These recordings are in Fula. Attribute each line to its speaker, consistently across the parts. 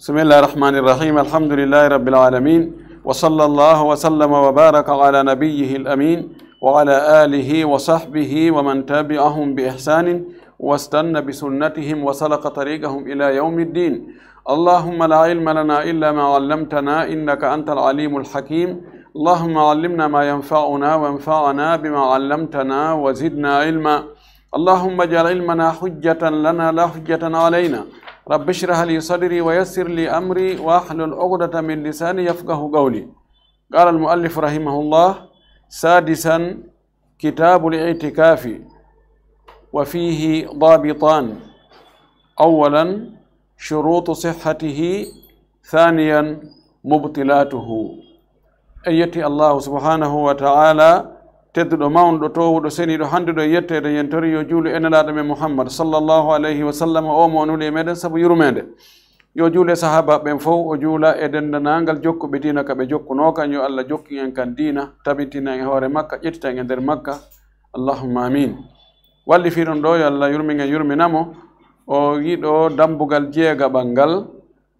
Speaker 1: بسم الله الرحمن الرحيم الحمد لله رب العالمين وصلى الله وسلم وبارك على نبيه الأمين وعلى آله وصحبه ومن تابعهم بإحسان واستنى بسنتهم وسلق طريقهم إلى يوم الدين اللهم لا علم لنا إلا ما علمتنا إنك أنت العليم الحكيم اللهم علمنا ما ينفعنا وانفعنا بما علمتنا وزدنا علما اللهم اجعل علمنا حجة لنا لا حجة علينا رب اشرح لي صدري ويسر لي أمري وأحلل عقدة من لساني يفقه قولي قال المؤلف رحمه الله سادسا كتاب الاعتكاف وفيه ضابطان أولا شروط صحته ثانيا مبطلاته أيتي الله سبحانه وتعالى tedduɗo mawnuɗo towuɗo seniɗo hannde ɗo yettede yen tori yo juulu enelaɗo men mouhammad sallllahu alayhi wa sallam o mo nuli e meɗen saabu yurmede yo juule sahabae ɓen fof o juula e dendanagal jokkuɓe dina ka ɓe jokkunokan yo allah jokki en kan dina tabintina e hoore makka ƴettitan e nder makka allahuma amin wallifiɗon ɗo yo allah yurmigen yurminamo o yiɗo dambugal jeegaɓal ngal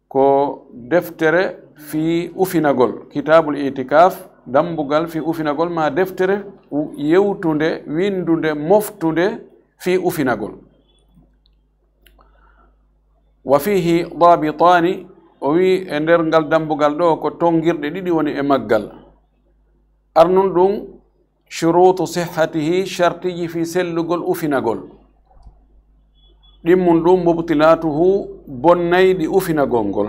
Speaker 1: ko deftere fi ufinagol kitabul itikaf dambugal fi ufinagol ma deftere yewtunde windunde moftunde fi ufinagol wa fihi dabitani o wi e nder ngal dambugal ɗo ko tongirɗe ɗiɗi woni e maggal arnun ɗum surutu sihhatihi chartiji fi sellugol ufinagol ɗimmum ɗum mubtilatuhu bonnayɗi ufinagol ngol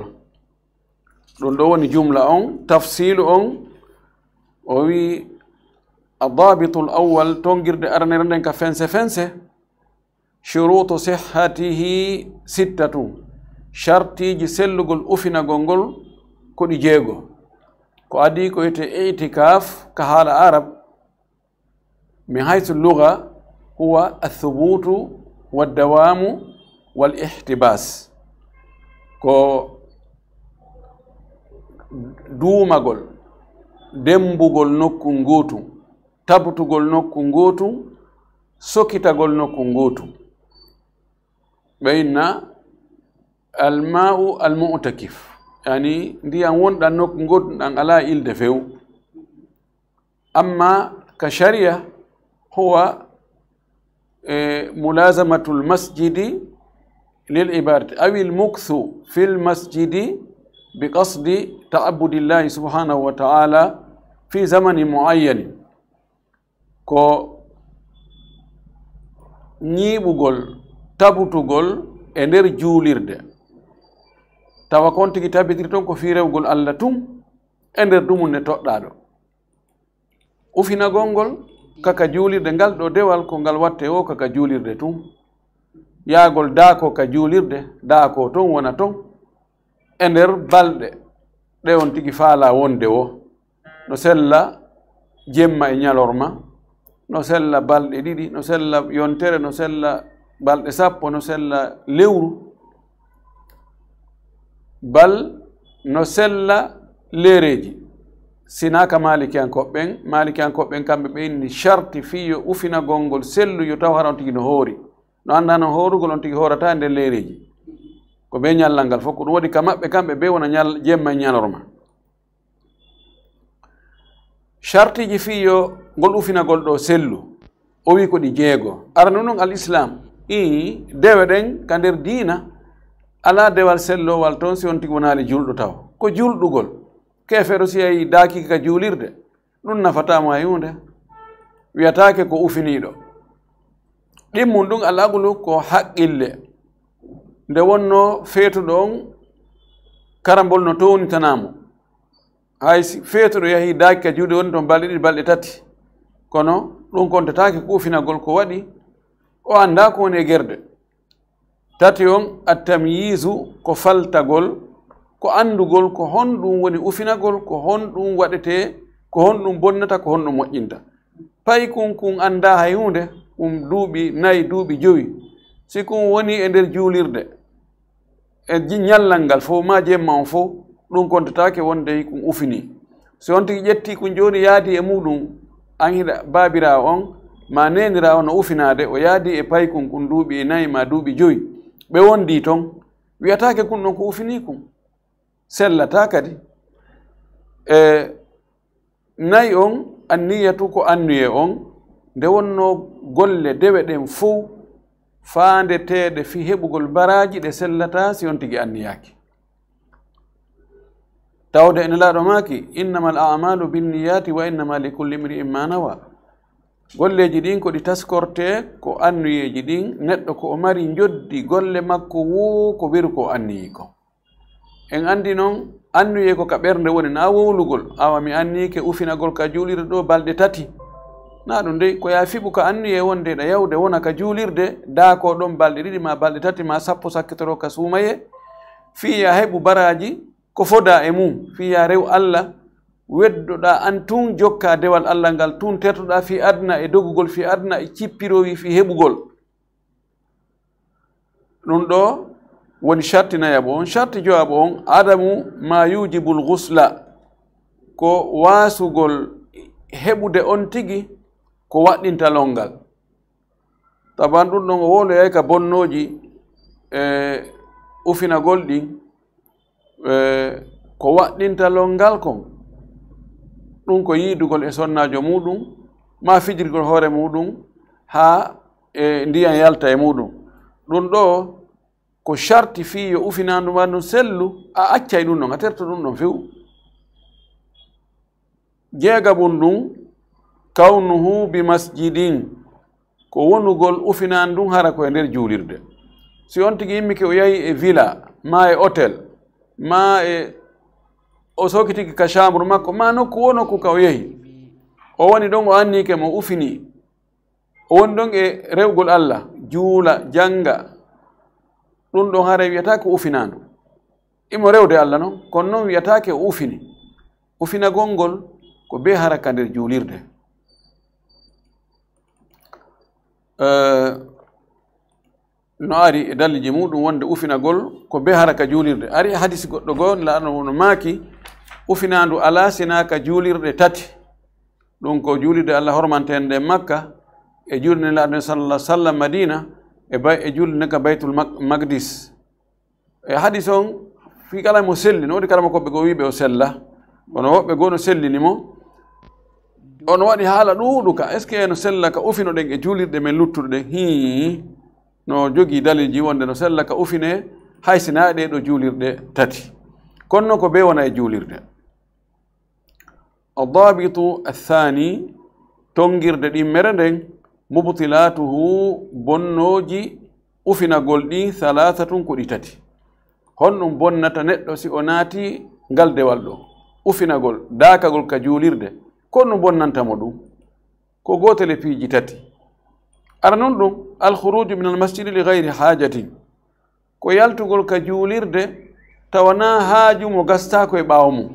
Speaker 1: ɗum ɗo woni jumla on tafsilu on o wi adabitu l awal tongirde aranere nden ka fense fense shurutu sihatihi sittatu chartiji sellugol ufinagol ngol koɗi jeego ko adi ko wiyete itikaf ka haala arab min haysu luga huwa athubutu waaldawamu wal ihtibas ko duumagol dembugol nokku ngootu tabutugol nokku ngootu sokitagol nokku alma'u almu'takif yani ndiyam wonɗan nokku ngootu ɗan alaa ilde few amma ka sharia huwa e, mulazamatu lmasjidi lilibadati awi lmukthu fi lmasjidi ta'abudillahi subhanahu wa ta'ala fi zamani muayyani ko ñiiɓugol tabutugol e nder juulirde tawa kon tigi tabitiri toon ko fi rewgol allah tum e nder dumum nde toɗɗaa ɗo ufinagol ngol kaka juulirde ngal ɗo dewal ko ngal watte o kaka juulirde tum yaagol daako ka juulirde daako toon wona toon e nder balɗe ɗewon tigi faala wonde wo no sella jemma e ñalorma no sella balɗe ɗiɗi no sella yontere no sella balɗe sappo no sella lewru bal no sella leereji sinaka malikiyankoɓɓen malikiyankoɓɓen kamɓe ɓe inni charti fiyo ufina gongol selluyo taw hara on tigi no hoori no annda no hoorugol on tigi hoorata e nder leereji ko ɓe ñallal ngal fof ko ɗum waɗi ka maɓɓe kamɓe ɓe wona ñal jemma ñalorma e chartiji fii yo ngol ufinagol ɗo sellu o wi ko ɗi jeego arano ɗum al islam i dewe ɗen ka nder diina ala dewal sellowal toon si on tigi wonaali julɗo taw ko julɗugol keefeeɗo si yeyi daakiki ka juulirde ɗum nafatama e hunde wiyatake ko ufiniɗo ɗimmum ɗum alagulu ko haqqille nde wonno feeto ɗon karambol no townitanamo hay feetoɗo yahi daaki ka juuɗe woni toon balɗe ɗiɗi balɗe tati kono ɗum kontatake kuufinagol ko waɗi o annda ko woni e gerde tati on attamyisu ko faltagol ko anndugol ko hon ɗum woni ufinagol ko hon ɗum waɗete ko hon ɗum bonnata ko hon ɗum moƴƴinta pay kun kun annda hay hunde ɗum duuɓi nayi duuɓi joyi si kun woni e nder juulirde e ñallal ngal fof ma jemma on fof ɗum kontatake wondey ko ufini so on tigi ƴetti ko joni yaadi e muɗum an hiɗa baabirawo on ma nenirawo no ufinade o yaadi e paykum kon duuɓi e nayyi ma duuɓi joyi ɓe wondi toon wiyatake kon ɗon ko ufini kon sellata kadi e nayi on anniyatu ko annuye on nde wonno golle dewe ɗen fof faandeteeɗe fi heɓugol baraji ɗe sellata si on tigi anniyaaki tawde ene laaɗo maaki innama al amalu binniyati wa innama li kulli imri in manawa golleeji ɗin ko ɗi taskortee ko annuyeeji ɗin neɗɗo ko o mari njoddi golle makko wuu ko wiru ko anniyi ko en anndi noon annuyee ko ka ɓernde woni naa wowlugol awa mi anniike ufinagol ka juulira ɗo balɗe tati na ɗum dey ko ya fiɓu ka annuye wonde ɗa yawde wona ka juulirde daako ɗon balɗe ɗiɗi ma balɗe tati ma sappo sakkitoro ka suumaye fi ya heɓu baraji ko foda e mum fi ya rew allah weddoɗa an tun jokka dewal allah ngal tun tertoɗa fi adna e dogugol fi adna e cippirowi fi heɓugol ɗum ɗo woni charti nayaɓo on charti joaɓo on adamu ma yujibul gusla ko wasugol heɓude on tigi ko waɗɗinta longal taban ɗum ɗon o woloyay ka bonnoji e eh, ufinagol ɗin e eh, ko waɗɗinta longal kon ɗum ko yidugol e sonnajo muɗum ma fijirgol hoore muɗum ha e ndiyan yalta e muɗum ɗum ɗo ko charti fi yo ufinanduma ɗum sellu a accay ɗum ɗon a terto ɗum ɗon few jeegabum ɗum kawnuhu bi masjidin ko wonugol ufinan ɗum hara koye nder juulirde si on tigi yimmike o yahi e villa ma e hôtel ma e o sokitiki ka chambre makko ma nokku wo nokku ka o yehi o woni ɗon o annike mo ufini o woni ɗon e rewgol allah juula janga ɗum ɗon hara e wiyata ko ufinandu imo rewde allah noon kono noon wiyatake o ufini ufinagol ngol ko be haraka nder juulirde Eh, no ari e dalleji muɗum wonde ufinagol ko be hara ka juulirde ari hadis goɗɗo goo laano maaki ufinandu ala sinaka juulirɗe tati ɗum ko juulirde allah hormante en nde e makka e juulirde laa ɗen salllah sallam madina e bay e juulirde ka baytul magdis e hadis on fi kala mo sellini wodi kala ma koɓɓe go wiɓe o sella kono woɓɓe goo no sellini mo on waɗi haala ɗuuɗu ka est ce que no sella ka ufino ɗen e juulirɗe men luttuɗe ɗen hi no jogii dalil ji wonde no sella ka ufine hay sinaa ɗee ɗo juulirɗe tati konno ko bee wona e juulirɗe adabitu athani tongirde ɗimmere nden mubtilatuhu bonnooji ufinagol ɗi halaha tun ko ɗi tati hon ɗum bonnata neɗɗo si o naati ngal dewal ɗo ufinagol daakagol ka juulirde ko no bonnantamo ɗum ko gootele piiji tati ara noon ɗum alkhuruju min almasjidi li gayri hajatin ko yaltugol ka juulirde tawana haaju mo gastaako e ɓaawo mum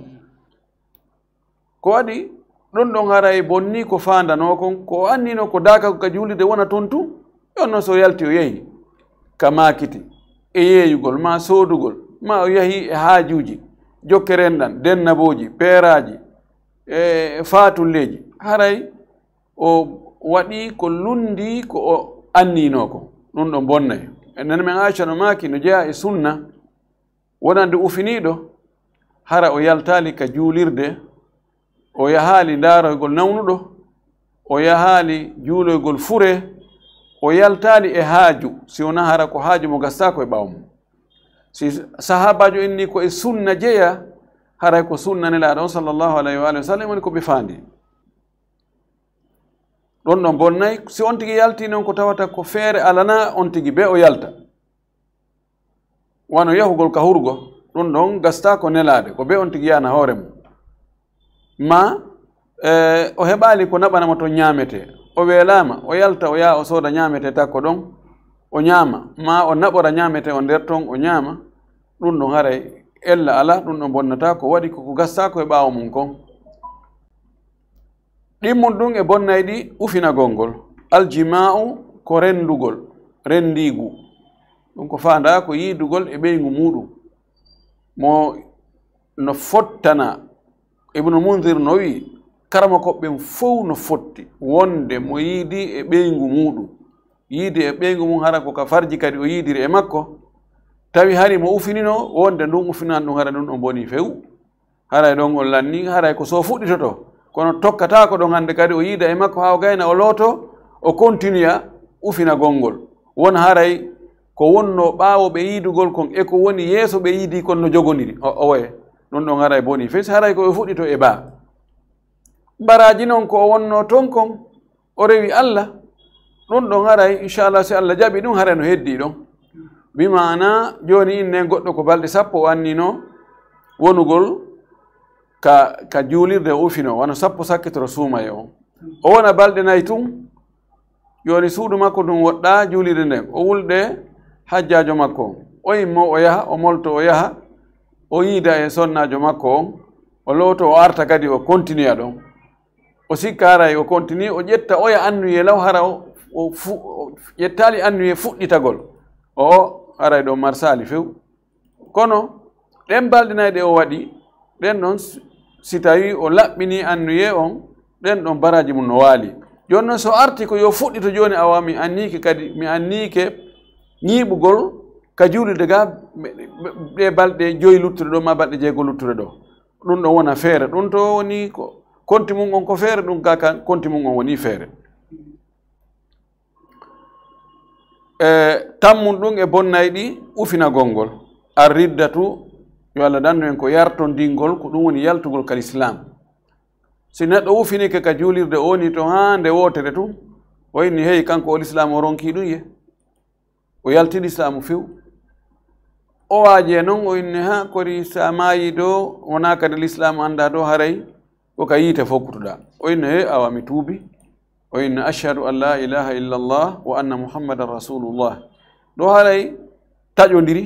Speaker 1: ko waɗi ɗon ɗon ara e bonni ko faandanoo kon ko annino ko daka ka juulirde wona toon tu e on noon so yalti o yehi ka maakiti e yeeyugol ma soodugol ma o yahi e haajuuji jokke renɗan dennaboji peeraji e faatu leeji haray o waɗi ko lundi ko o annino ko ɗum ɗo bonnay enen men acha no maaki no jeya e sunna wonande ufiniɗo hara o yaltali ka juulirde o yahaali ndaaroygol nawnuɗo o yahaali juuloygol fure o yaltaali e haaju si wona hara ko haaju mo gastako e ɓaaw si sahabajo en ni ko e sunna jeya haray ko sunnanelaaɗo on sallllahu alayhi wa alihi wa sallam woni ko ɓe faandi ɗon no bonnayi si on tigi yalti noon ko tawata ko feere alana on tigi be o yalta wano yahugol kahurgo hurgo ɗum ɗon gasta ko nelaade ko be on tigi yana hoore mum ma eh, o heɓaali ko naɓanamo to ñaamete o weelaama o yalta o yaha o sooda ñaamete takko ɗon o ñaama ma o naɓora ñaamete o nder ton o ñaama ɗum ɗon haray ella ala ɗum ɗo bonnata ko waɗi koko gastako e ɓaawo mum kon ɗimmol ɗum e bonnay ɗi ufinagolngol aljimau ko rendugol rendigu ɗum ko fanda ko yidugol e ɓeygu muɗum mo no fottana ibnu mundir no wi karama koɓɓen fof no fotti wonde mo yiidi e ɓeygu muɗum yiidi e ɓeygu mum hara ko ka farji kadi o yiidiri e makko tawi hari mo ufinino wonde ndun ufinani ɗum hara ɗum ɗo boni few haray ɗon o lanni haray ko so fuɗɗitoto kono tokkata ko ɗon hannde kadi o yiida e makko haa o gayna o looto o continua ufina gonngol won haray ko wonno ɓaawo ɓe yiidugol kon e ko woni yeeso ɓe yiidi kon no jogondiri o o woye ɗum ɗon haray boni fe si haray ko ɓe fuɗɗito e baa mbaraji noon ko o wonno toon kon o rewi allah ɗum ɗon haray inchallah si allah jaɓi ɗum haray no heddi ɗon bimaana joni innen goɗɗo ko balɗe sappo wannino wonugol ka ka juulirde ufino wano sappo sakkitoro suumayo e o wona balɗe nayi tun joni suudu makko ɗum woɗɗa juulirde nden o wulɗe hajjajo makko o yimmo o yaha o molto o yaha o yiida e sonnajo makko on o looto o arta kadi o continua ɗon o sikkaaray o continue o ƴetta oya annuye law hara o ƴettali annuye fuɗɗitagol o aray ɗo marsali few kono ɗen balɗinayɗe o waɗi ɗen ɗon si tawi o laɓɓini annuye on ɗen ɗon baraji mum no waali joni noon so arti ko yo fuɗɗi to joni awa mi annike kadi mi annike ñiiɓugol ka juulirde ga ɗe balɗe joyi luttude ɗo ma balɗe jeego luttude ɗo ɗum ɗon wona feere ɗum to woni ko konti mum on ko feere ɗum ga ka konti mum on woni feere E, tammum ɗum e bonnay ɗi ufina gonngol arriddatu yo allah danndu en ko yartondingol ko ɗum woni yaltugol kal islam si neɗɗo ufinike ka juulirde o ni to haa nde wootere tun wayni heyi kanko ol islam o ronki ɗum ye o yaltin islamu few o waaje noon o inni ha kori sa maayi do wonaa kadi l'islamu annda do haray ko ka yiite fokkutuɗaa o inni he awa mi tuubi wa inna ashhadu an la ilaha illa llah wa anna muhammadan rasulullah ɗo haray taƴodiri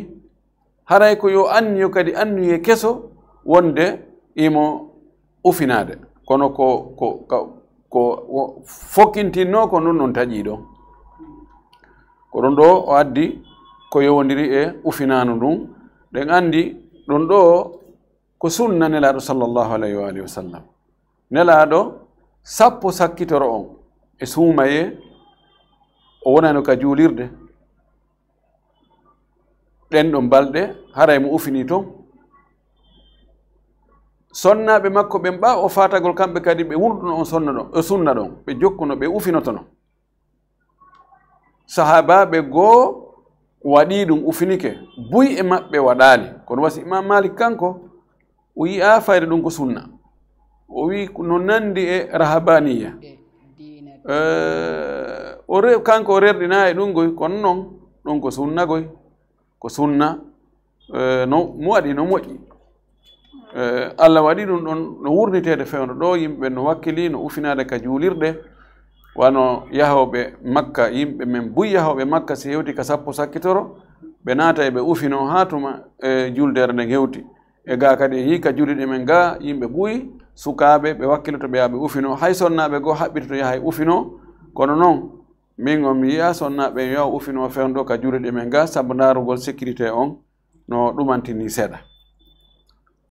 Speaker 1: haray ko yo anniyo kadi anniye keso wonde imo ufinade kono ko ko ko fokkintinno ko non noon taƴi ɗo ko ɗon ɗo o addi ko yowodiri e ufinanu ndun ɗen andi ɗon ɗo ko sunna nelaɗo sallllahu alayhi wa alihi wa sallam nelaɗo sappo sakkitoro on e suumaye o wonano ka juulirde ɗen ɗo balɗe haray mo ufini to sonnaɓe makko ɓen ɓa o fatagol kamɓe kadi ɓe wurduno on sonna ɗon o e sunna ɗon ɓe jokkuno ɓe ufinotono sahabaɓe goo waɗi ɗum ufinike buy e maɓɓe waɗali kono wasi imam malik kanko o yi'a fayde ɗum ko sunna o wi no nandi e rahabaniya okay. Eh, ore kanko orerdinaa e ɗum goy kono noon ko sunna goy ko sunna eh, no mo waɗi no moƴƴi eh, allah waɗi ɗum ɗon no wurniteede fewndo ɗo yimɓe no wakkili no ufinaade ka juulirɗe wano yahooɓe makka yimɓe men buy yahooɓe makka si hewti ka sappo sakkitoro ɓe naata e ɓe ufino haa tuma e juldeere nde hewti e ga kadi e ka juliɗe men ga yimɓe buyi sukaaɓe ɓe wakkiloto ɓe yaha ɓe ufino hay sonnaaɓe goo haɓɓita to yahay e ufino kono noon min on mi yiya sonnaaɓe yaha ufino feewno ɗo ka juuri ɗe men ga sabu ndaarugol sécurité on no ɗumantini seeɗa